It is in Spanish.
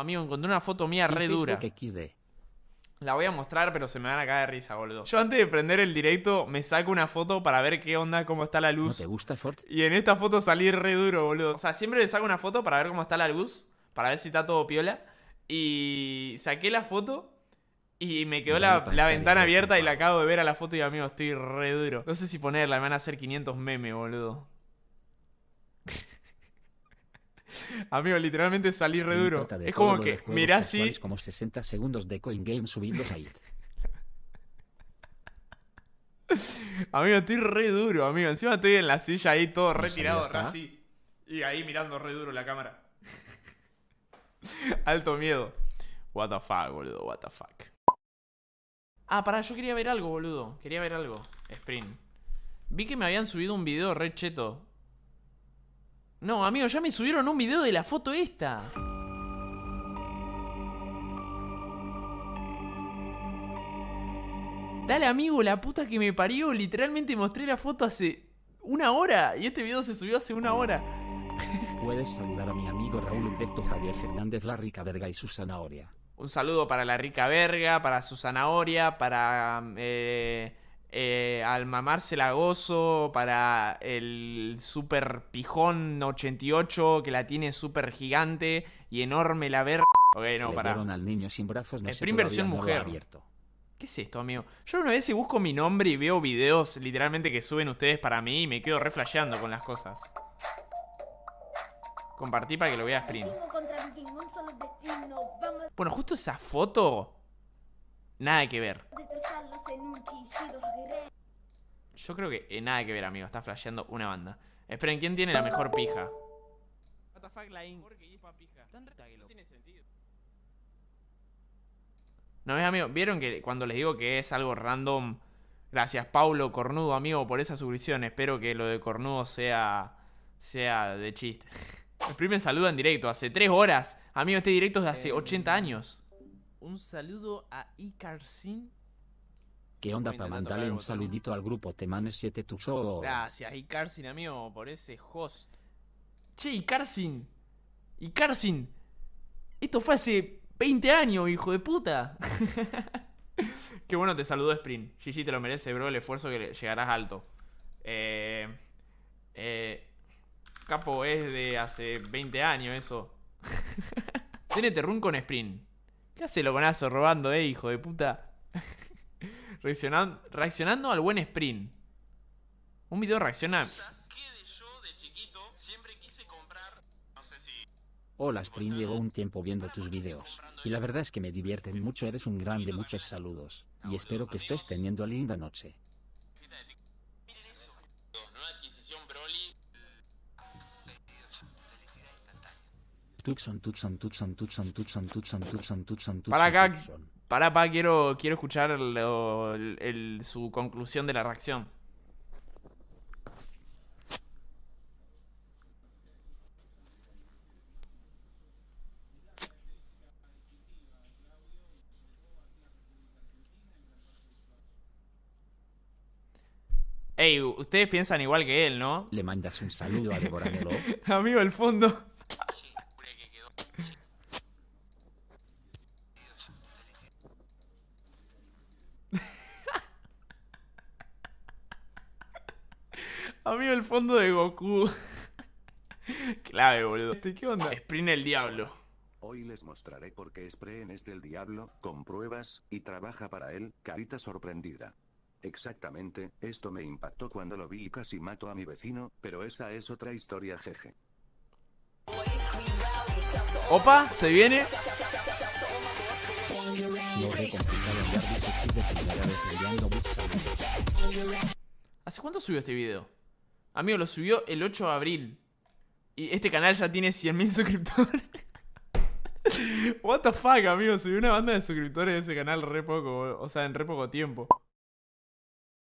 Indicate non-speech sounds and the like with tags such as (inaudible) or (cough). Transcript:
amigo, encontré una foto mía re dura. XD. La voy a mostrar, pero se me van a caer de risa, boludo. Yo antes de prender el directo me saco una foto para ver qué onda, cómo está la luz. te gusta Ford? Y en esta foto salí re duro, boludo. O sea, siempre le saco una foto para ver cómo está la luz, para ver si está todo piola. Y saqué la foto y me quedó la, la ventana abierta y la acabo de ver a la foto y amigo, estoy re duro. No sé si ponerla, me van a hacer 500 memes, boludo. (laughs) Amigo, literalmente salí re duro. Es como que mirá si... Como 60 segundos de Coin Game subiendo ahí. (laughs) Amigo, estoy re duro, amigo. Encima estoy en la silla ahí todo retirado, Y ahí mirando re duro la cámara. (laughs) Alto miedo. What the fuck, boludo, what the fuck. Ah, pará, yo quería ver algo, boludo. Quería ver algo. Sprint. Vi que me habían subido un video re cheto no, amigo, ya me subieron un video de la foto esta. Dale, amigo, la puta que me parió. Literalmente mostré la foto hace una hora y este video se subió hace una hora. (laughs) Puedes saludar a mi amigo Raúl Humberto Javier Fernández La Rica Verga y su zanahoria. Un saludo para La Rica Verga, para su zanahoria, para... Eh... Eh, al mamarse la gozo, para el super pijón 88 que la tiene super gigante y enorme la ver... Ok, no, para. al niño sin versión mujer. ¿Qué es esto, amigo? Yo una vez si busco mi nombre y veo videos literalmente que suben ustedes para mí y me quedo reflejando con las cosas. Compartí para que lo vea Sprint. Bueno, justo esa foto Nada que ver. Yo creo que eh, nada que ver, amigo. Está flasheando una banda. Esperen, ¿quién tiene la mejor pija? No tiene amigo. ¿Vieron que cuando les digo que es algo random? Gracias, Paulo Cornudo, amigo, por esa suscripción. Espero que lo de Cornudo sea, sea de chiste. (laughs) El primer saludo en directo. Hace tres horas. Amigo, este directo es de hace 80 em. años. Un saludo a Icarcin. ¿Qué onda para mandarle un saludito al grupo Temanes 7 Tuxo? Gracias, Icarcin, amigo, por ese host. Che, Icarcin. Icarcin. Esto fue hace 20 años, hijo de puta. (laughs) Qué bueno te saludo, Sprint. si te lo merece, bro, el esfuerzo que llegarás alto. Eh, eh, Capo es de hace 20 años eso. (laughs) Tiene run con Sprint. ¿Qué hace hacer robando, eh, hijo de puta? (laughs) reaccionando, al buen sprint. Un video reacciona. Hola Sprint, llevo un tiempo viendo tus videos. Y la verdad es que me divierten mucho, eres un grande, muchos saludos. Y espero que estés teniendo linda noche. Tucson, Tucson, Tucson, Tucson, Tucson, Tucson, Tucson, Tucson, Para acá, para acá, quiero, quiero escuchar su conclusión de la reacción. Ey, ustedes piensan igual que él, ¿no? Le mandas un saludo a Deborah (laughs) Amigo, el fondo. Amigo, el fondo de Goku. (laughs) Clave, boludo. ¿Qué onda? Sprint el diablo. Hoy les mostraré por qué Spreen es del diablo, con pruebas, y trabaja para él, carita sorprendida. Exactamente, esto me impactó cuando lo vi y casi mato a mi vecino, pero esa es otra historia jeje. Opa, se viene. ¿Hace cuánto subió este video? Amigo, lo subió el 8 de abril. Y este canal ya tiene 100.000 (laughs) suscriptores. What the fuck, amigo. Subió una banda de suscriptores de ese canal re poco, o sea, en re poco tiempo.